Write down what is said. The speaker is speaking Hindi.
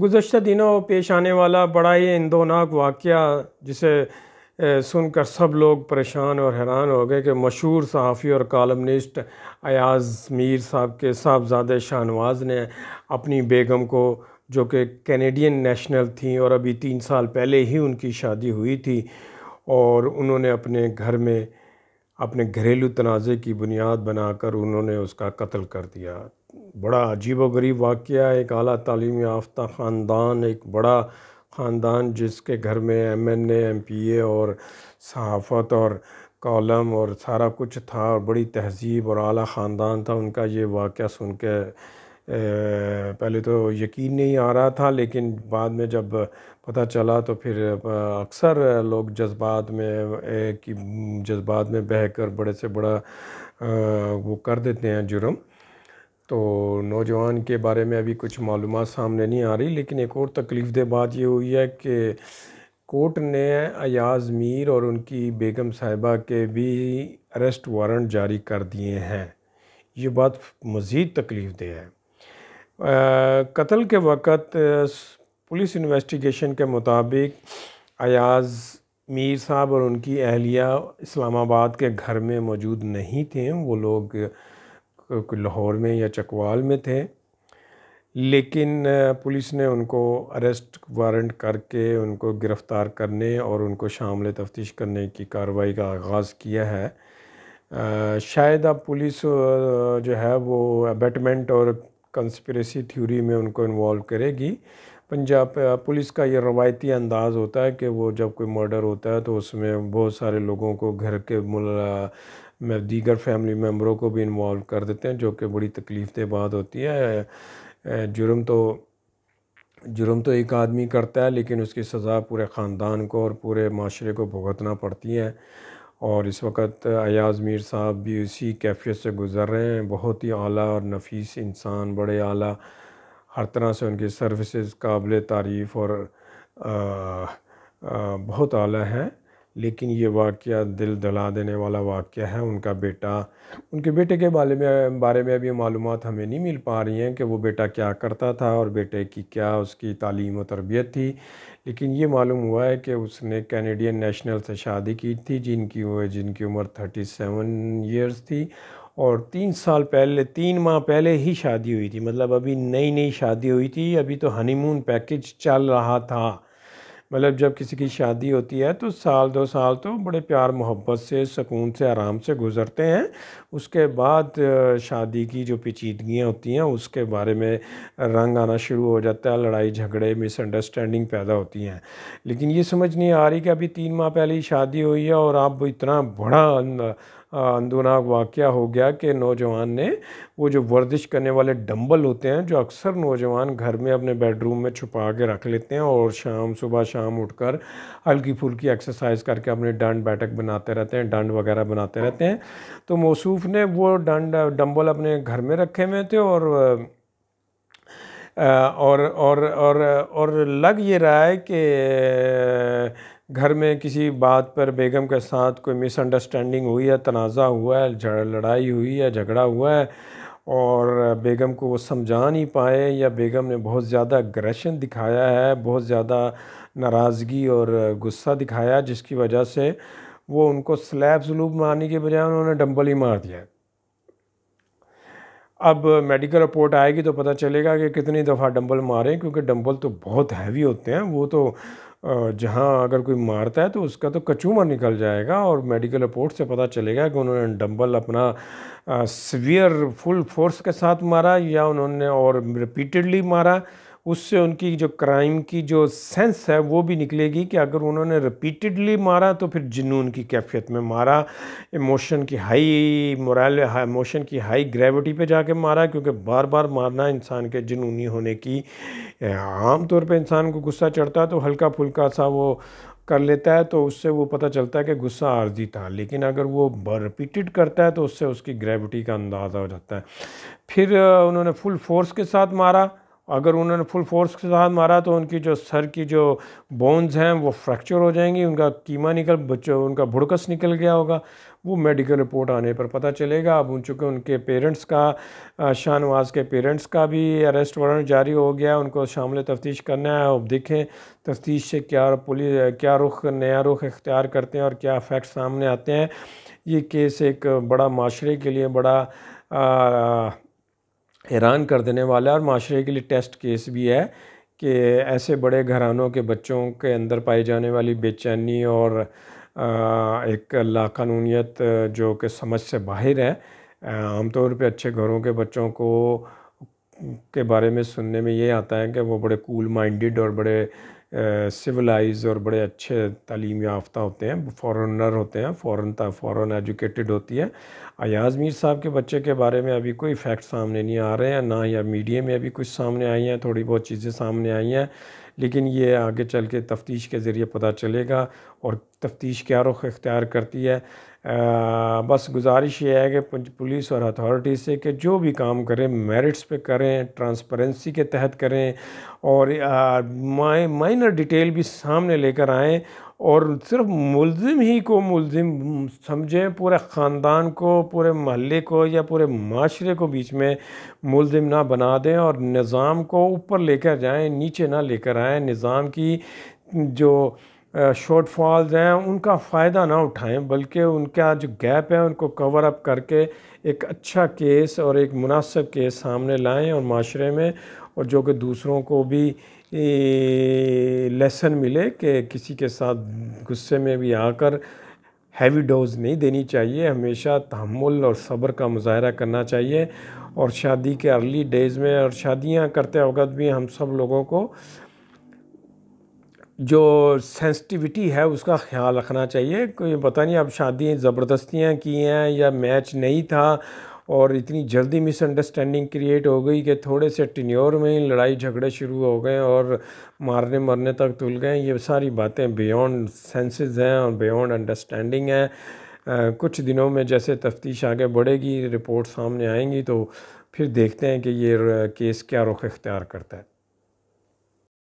गुजशत दिनों पेश आने वाला बड़ा ही इंदोनाक वाक़ जिसे सुनकर सब लोग परेशान और हैरान हो गए कि मशहूर सहाफ़ी और कॉलमनिस्ट अयाज़ मीर साहब के साहबजादे शाहनवाज ने अपनी बेगम को जो कि कैनेडियन नेशनल थी और अभी तीन साल पहले ही उनकी शादी हुई थी और उन्होंने अपने घर में अपने घरेलू तनाज़े की बुनियाद बनाकर उन्होंने उसका कत्ल कर दिया बड़ा अजीब व गरीब वाक़ एक अली तलीम याफ्ता ख़ानदान एक बड़ा ख़ानदान जिसके घर में M N M P A और सहाफ़त और कॉलम और सारा कुछ था और बड़ी तहजीब और अली ख़ानदान था उनका ये वाक़ सुन के पहले तो यकीन नहीं आ रहा था लेकिन बाद में जब पता चला तो फिर अक्सर लोग जज्बात में कि जज्बात में बह कर बड़े से बड़ा वो कर देते हैं जुर्म तो नौजवान के बारे में अभी कुछ मालूम सामने नहीं आ रही लेकिन एक और तकलीफ़ दह बात ये हुई है कि कोर्ट ने अयाज मीर और उनकी बेगम साहिबा के भी अरेस्ट वारंट जारी कर दिए हैं ये बात मज़ीद तकलीफ़ दे है कत्ल के वक़्त पुलिस इन्वेस्टिगेशन के मुताबिक अयाज मीर साहब और उनकी अहलिया इस्लामाबाद के घर में मौजूद नहीं थे वो लोग लाहौर में या चकवाल में थे लेकिन पुलिस ने उनको अरेस्ट वारंट करके उनको गिरफ़्तार करने और उनको शामिल तफ्तीश करने की कार्रवाई का आगाज़ किया है आ, शायद अब पुलिस जो है वो अबेटमेंट और कंस्परेसी थ्योरी में उनको इन्वॉल्व करेगी पंजाब पुलिस का ये रवायती अंदाज़ होता है कि वो जब कोई मर्डर होता है तो उसमें बहुत सारे लोगों को घर के में दीगर फैमिली मेम्बरों को भी इन्वॉल्व कर देते हैं जो कि बड़ी तकलीफ़ दे बात होती है जुर्म तो जुर्म तो एक आदमी करता है लेकिन उसकी सज़ा पूरे ख़ानदान को और पूरे माशरे को भुगतना पड़ती है और इस वक्त अयाज मीर साहब भी उसी कैफियत से गुज़र रहे हैं बहुत ही आला और नफीस इंसान बड़े आला हर तरह से उनकी सर्विसेज काबिल तारीफ़ और आ, आ, बहुत आला है लेकिन ये वाक़ दिल दला देने वाला वाक़ है उनका बेटा उनके बेटे के बारे में बारे में अभी मालूम हमें नहीं मिल पा रही हैं कि वो बेटा क्या करता था और बेटे की क्या उसकी तालीम और तरबियत थी लेकिन ये मालूम हुआ है कि उसने कैनेडियन नेशनल से शादी की थी जिनकी जिनकी उम्र थर्टी सेवन ईयर्स थी और तीन साल पहले तीन माह पहले ही शादी हुई थी मतलब अभी नई नई शादी हुई थी अभी तो हनीमून पैकेज चल रहा था मतलब जब किसी की शादी होती है तो साल दो साल तो बड़े प्यार मोहब्बत से सुकून से आराम से गुज़रते हैं उसके बाद शादी की जो पेचीदगियाँ होती हैं उसके बारे में रंग आना शुरू हो जाता है लड़ाई झगड़े मिसअंडरस्टैंडिंग पैदा होती हैं लेकिन ये समझ नहीं आ रही कि अभी तीन माह पहले ही शादी हुई है और आप इतना बड़ा अंदुनाक वाक़ हो गया कि नौजवान ने वो जो वर्जिश करने वाले डंबल होते हैं जो अक्सर नौजवान घर में अपने बेडरूम में छुपा के रख लेते हैं और शाम सुबह शाम उठकर हल्की फुल्की एक्सरसाइज करके अपने डंड बैठक बनाते रहते हैं डंड वगैरह बनाते रहते हैं तो मौसूफ ने वो डंड डम्बल अपने घर में रखे हुए थे और और और और और लग ये रहा है कि घर में किसी बात पर बेगम के साथ कोई मिसअंडरस्टैंडिंग हुई है तनाज़ा हुआ है लड़ाई हुई है झगड़ा हुआ है और बेगम को वो समझा नहीं पाए या बेगम ने बहुत ज़्यादा अग्रेशन दिखाया है बहुत ज़्यादा नाराज़गी और गुस्सा दिखाया जिसकी वजह से वो उनको स्लैब सलूब मारने के बजाय उन्होंने डम्बल ही मार दिया अब मेडिकल रिपोर्ट आएगी तो पता चलेगा कि कितनी दफ़ा डम्बल मारें क्योंकि डम्बल तो बहुत हैवी होते हैं वो तो जहाँ अगर कोई मारता है तो उसका तो कचूमा निकल जाएगा और मेडिकल रिपोर्ट से पता चलेगा कि उन्होंने डम्बल अपना सीवियर फुल फोर्स के साथ मारा या उन्होंने और रिपीटेडली मारा उससे उनकी जो क्राइम की जो सेंस है वो भी निकलेगी कि अगर उन्होंने रिपीटेडली मारा तो फिर जुनून की कैफियत में मारा इमोशन की हाई मोरल इमोशन की हाई ग्रेविटी पे जाके मारा क्योंकि बार बार मारना इंसान के जुनूनी होने की आम तौर पे इंसान को गुस्सा चढ़ता है तो हल्का फुल्का सा वो कर लेता है तो उससे वो पता चलता है कि गुस्सा आर्जी था लेकिन अगर वो रिपीटेड करता है तो उससे उसकी ग्रेविटी का अंदाज़ा हो जाता है फिर उन्होंने फुल फोर्स के साथ मारा अगर उन्होंने फुल फोर्स के साथ मारा तो उनकी जो सर की जो बोन्स हैं वो फ्रैक्चर हो जाएंगी उनका कीमा निकल बच्चों उनका भुड़कस निकल गया होगा वो मेडिकल रिपोर्ट आने पर पता चलेगा अब उन चूँकि उनके पेरेंट्स का शाहनवाज़ के पेरेंट्स का भी अरेस्ट वारंट जारी हो गया उनको शामिल तफ्तीश करना है अब देखें तफ्तीश से क्या पुलिस क्या रुख नया रुख इख्तियार करते हैं और क्या फैक्ट सामने आते हैं ये केस एक बड़ा माशरे के लिए बड़ा आ, हैरान कर देने वाला है और माशरे के लिए टेस्ट केस भी है कि ऐसे बड़े घरानों के बच्चों के अंदर पाई जाने वाली बेचैनी और एक लाक़ानूनीत जो कि समझ से बाहर है आमतौर पर अच्छे घरों के बच्चों को के बारे में सुनने में ये आता है कि वो बड़े कूल माइंडेड और बड़े सिविलाइज और बड़े अच्छे तालीम याफ्ता होते हैं फॉरेनर होते हैं फॉरेन फॉरेन एजुकेटेड होती है अयाज मीर साहब के बच्चे के बारे में अभी कोई फैक्ट सामने नहीं आ रहे हैं ना या मीडिया में अभी कुछ सामने आई हैं थोड़ी बहुत चीज़ें सामने आई हैं लेकिन ये आगे चल के तफ्तीश के ज़रिए पता चलेगा और तफ्तीश क्या रुख इख्तियार करती है बस गुजारिश ये है कि पुलिस और अथॉरिटी से कि जो भी काम करें मेरिट्स पे करें ट्रांसपेरेंसी के तहत करें और माइनर डिटेल भी सामने लेकर आएँ और सिर्फ मुलजिम ही को मुलजिम समझें पूरे ख़ानदान को पूरे महल्ले को या पूरे माशरे को बीच में मुलजिम ना बना दें और निज़ाम को ऊपर लेकर जाएं नीचे ना लेकर आएं निज़ाम की जो शॉर्टफॉल्स हैं उनका फ़ायदा ना उठाएं बल्कि उनका जो गैप है उनको कवर अप करके एक अच्छा केस और एक मुनासब केस सामने लाएं और माशरे में और जो कि दूसरों को भी लेसन मिले कि किसी के साथ गुस्से में भी आकर हैवी डोज नहीं देनी चाहिए हमेशा तहमुल और सब्र का मुजाहरा करना चाहिए और शादी के अर्ली डेज़ में और शादियां करते वक्त भी हम सब लोगों को जो सेंसिटिविटी है उसका ख्याल रखना चाहिए कोई पता नहीं अब शादी ज़बरदस्तियाँ की हैं या मैच नहीं था और इतनी जल्दी मिसअंडरस्टैंडिंग क्रिएट हो गई कि थोड़े से टिन्योर में ही लड़ाई झगड़े शुरू हो गए और मारने मरने तक तुल गए ये सारी बातें बियॉन्ड सेंसेस हैं और बियॉन्ड अंडरस्टैंडिंग हैं कुछ दिनों में जैसे तफ्तीश आगे बढ़ेगी रिपोर्ट सामने आएंगी तो फिर देखते हैं कि ये केस क्या रुख इख्तियार करता है